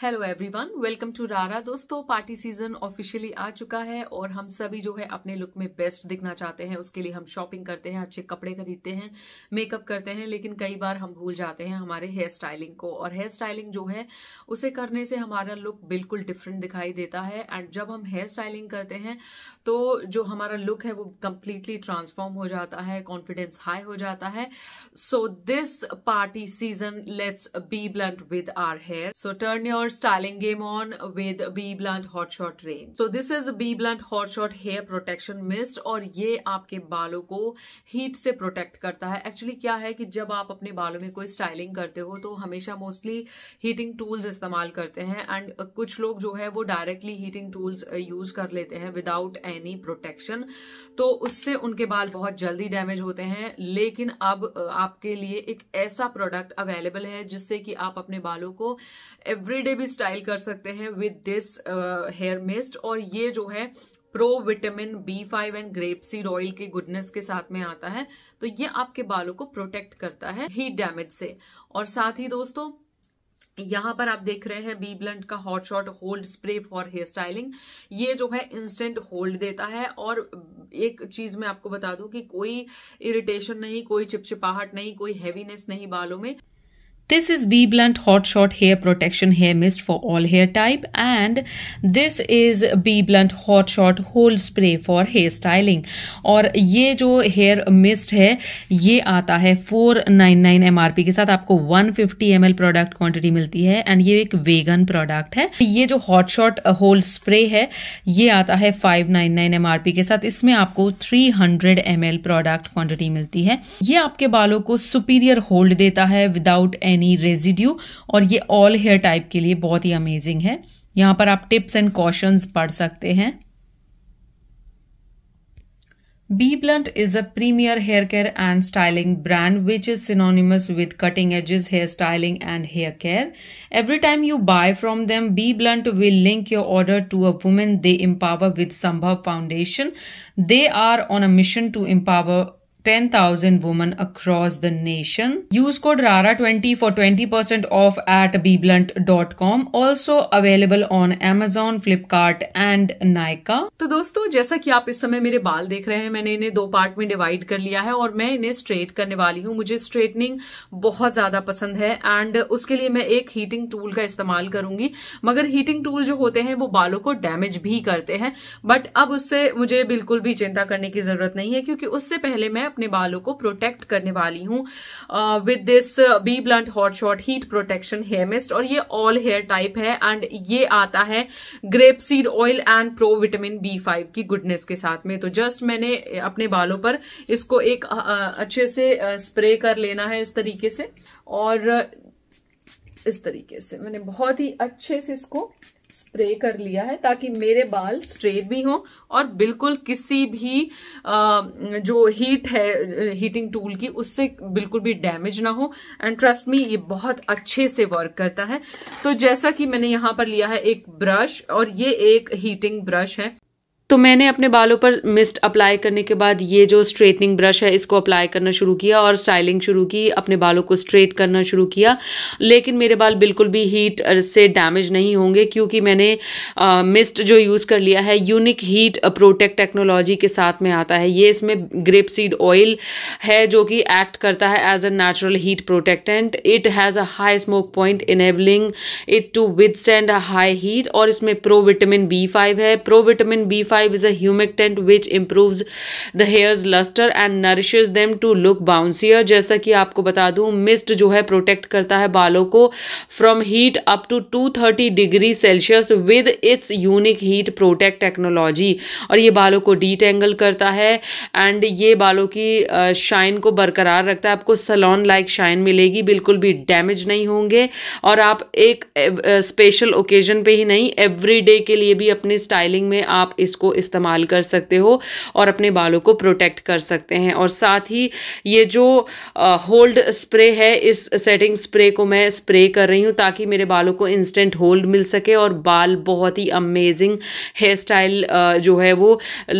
Hello everyone welcome to रारा दोस्तों party season officially आ चुका है और हम सभी जो है अपने लुक में बेस्ट दिखना चाहते हैं उसके लिए हम शॉपिंग करते हैं अच्छे कपड़े खरीदते हैं मेकअप करते हैं लेकिन कई बार हम भूल जाते हैं हमारे हेयर स्टाइलिंग को और हेयर स्टाइलिंग जो है उसे करने से हमारा लुक बिल्कुल डिफरेंट दिखाई देता है एंड जब हम हेयर स्टाइलिंग करते हैं तो जो हमारा लुक है वो कम्प्लीटली ट्रांसफॉर्म हो जाता है कॉन्फिडेंस हाई हो जाता है so this party season let's be blunt with our hair so turn your her styling game on with B Blunt Hot Shot range. So this is B Blunt Hot Shot Hair Protection Mist और ये आपके बालों को heat से protect करता है actually क्या है कि जब आप अपने बालों में कोई स्टाइलिंग करते हो तो हमेशा मोस्टली हीटिंग टूल्स इस्तेमाल करते हैं एंड कुछ लोग जो है वो डायरेक्टली हीटिंग टूल्स यूज कर लेते हैं विदाउट एनी प्रोटेक्शन तो उससे उनके बाल बहुत जल्दी डैमेज होते हैं लेकिन अब uh, आपके लिए एक ऐसा प्रोडक्ट अवेलेबल है जिससे कि आप अपने बालों को एवरीडे भी स्टाइल कर सकते हैं विद दिस हेयर मिस्ट और ये जो है pro vitamin B five and grape seed oil के गुडनेस के साथ में आता है तो ये आपके बालों को प्रोटेक्ट करता है हीट डैमेज से और साथ ही दोस्तों यहां पर आप देख रहे हैं बी ब्लंट का hot shot hold spray for hair styling ये जो है इंस्टेंट होल्ड देता है और एक चीज मैं आपको बता दूं कि कोई इरिटेशन नहीं कोई चिपचिपाहट नहीं कोई हैवीनेस नहीं बालों में This is B Blunt Hot Shot Hair Protection Hair Mist for all hair type and this is B Blunt Hot Shot Hold Spray for hair styling और ये जो हेयर मिस्ट है ये आता है 499 MRP के साथ आपको 150 एल प्रोडक्ट क्वांटिटी मिलती है एंड ये एक वेगन प्रोडक्ट है ये जो हॉट शॉट होल्ड स्प्रे है ये आता है five nine nine M R P के साथ इसमें आपको three hundred M L product quantity मिलती है ये आपके बालों को सुपीरियर होल्ड देता है विदाउट एन एनी रेजिड्यू और ये ऑल हेयर टाइप के लिए बहुत ही अमेजिंग है यहां पर आप टिप्स एंड कॉशन पढ़ सकते हैं B Blunt is a premier hair care and styling brand which is synonymous with cutting edge is hair styling and hair care every time you buy from them B Blunt will link your order to a women they empower with Sambhav foundation they are on a mission to empower ten 10,000 women across the nation. Use code RARA20 for 20% off dot com also available on Amazon, Flipkart and Nykaa. तो दोस्तों जैसा की आप इस समय मेरे बाल देख रहे हैं मैंने इन्हें दो पार्ट में डिवाइड कर लिया है और मैं इन्हें स्ट्रेट करने वाली हूँ मुझे स्ट्रेटनिंग बहुत ज्यादा पसंद है एंड उसके लिए मैं एक हीटिंग टूल का इस्तेमाल करूंगी मगर हीटिंग टूल जो होते हैं वो बालों को डैमेज भी करते हैं बट अब उससे मुझे बिल्कुल भी चिंता करने की जरूरत नहीं है क्योंकि उससे पहले मैं अपने बालों को प्रोटेक्ट करने वाली हूँ with this B Blunt hot shot heat protection hair mist और ये ऑल हेयर टाइप है एंड ये आता है grape seed oil and pro vitamin B five की गुडनेस के साथ में तो जस्ट मैंने uh, अपने बालों पर इसको एक uh, uh, अच्छे से स्प्रे कर लेना है इस तरीके से और इस तरीके से मैंने बहुत ही अच्छे से इसको स्प्रे कर लिया है ताकि मेरे बाल स्ट्रेट भी हों और बिल्कुल किसी भी आ, जो हीट है हीटिंग टूल की उससे बिल्कुल भी डैमेज ना हो एंड ट्रस्ट मी ये बहुत अच्छे से वर्क करता है तो जैसा कि मैंने यहाँ पर लिया है एक ब्रश और ये एक हीटिंग ब्रश है तो मैंने अपने बालों पर मिस्ट अप्लाई करने के बाद ये जो स्ट्रेटनिंग ब्रश है इसको अप्लाई करना शुरू किया और स्टाइलिंग शुरू की अपने बालों को स्ट्रेट करना शुरू किया लेकिन मेरे बाल बिल्कुल भी हीट से डैमेज नहीं होंगे क्योंकि मैंने आ, मिस्ट जो यूज़ कर लिया है यूनिक हीट प्रोटेक्ट टेक्नोलॉजी के साथ में आता है ये इसमें ग्रेप सीड ऑयल है जो कि एक्ट करता है as a natural heat protectant it has a high smoke point enabling it to withstand high heat और इसमें प्रो विटामिन बी फाइव है pro vitamin B five five is a humectant which improves the hairs luster and nourishes them to look bouncier जैसा कि आपको बता दूं mist जो है प्रोटेक्ट करता है बालों को from heat up to two thirty degree Celsius with its unique heat protect technology और ये बालों को डीटेंगल करता है एंड ये बालों की शाइन को बरकरार रखता है आपको सलोन लाइक शाइन मिलेगी बिल्कुल भी डैमेज नहीं होंगे और आप एक स्पेशल ओकेजन पे ही नहीं एवरी डे के लिए भी अपनी स्टाइलिंग में आप इसको को इस्तेमाल कर सकते हो और अपने बालों को प्रोटेक्ट कर सकते हैं और साथ ही ये जो होल्ड स्प्रे है इस सेटिंग स्प्रे को मैं स्प्रे कर रही हूँ ताकि मेरे बालों को इंस्टेंट होल्ड मिल सके और बाल बहुत ही अमेजिंग हेयर स्टाइल जो है वो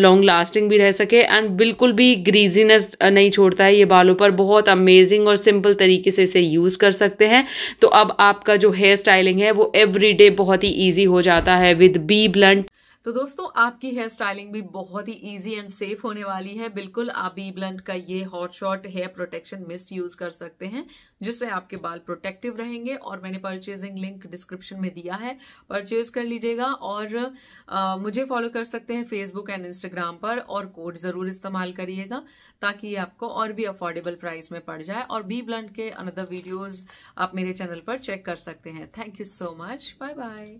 लॉन्ग लास्टिंग भी रह सके एंड बिल्कुल भी ग्रीजीनेस नहीं छोड़ता है ये बालों पर बहुत अमेजिंग और सिंपल तरीके से इसे यूज़ कर सकते हैं तो अब आपका जो हेयर स्टाइलिंग है वो एवरीडे बहुत ही ईजी हो जाता है विद बी ब्लंट तो दोस्तों आपकी हेयर स्टाइलिंग भी बहुत ही इजी एंड सेफ होने वाली है बिल्कुल आप बी ब्लंट का ये hot shot hair protection mist use कर सकते हैं जिससे आपके बाल प्रोटेक्टिव रहेंगे और मैंने परचेजिंग लिंक डिस्क्रिप्शन में दिया है परचेज कर लीजिएगा और आ, मुझे फॉलो कर सकते हैं फेसबुक एंड इंस्टाग्राम पर और कोड जरूर इस्तेमाल करिएगा ताकि ये आपको और भी अफोर्डेबल प्राइस में पड़ जाए और बी ब्लंट के अनदर वीडियोज आप मेरे चैनल पर चेक कर सकते हैं thank you so much bye bye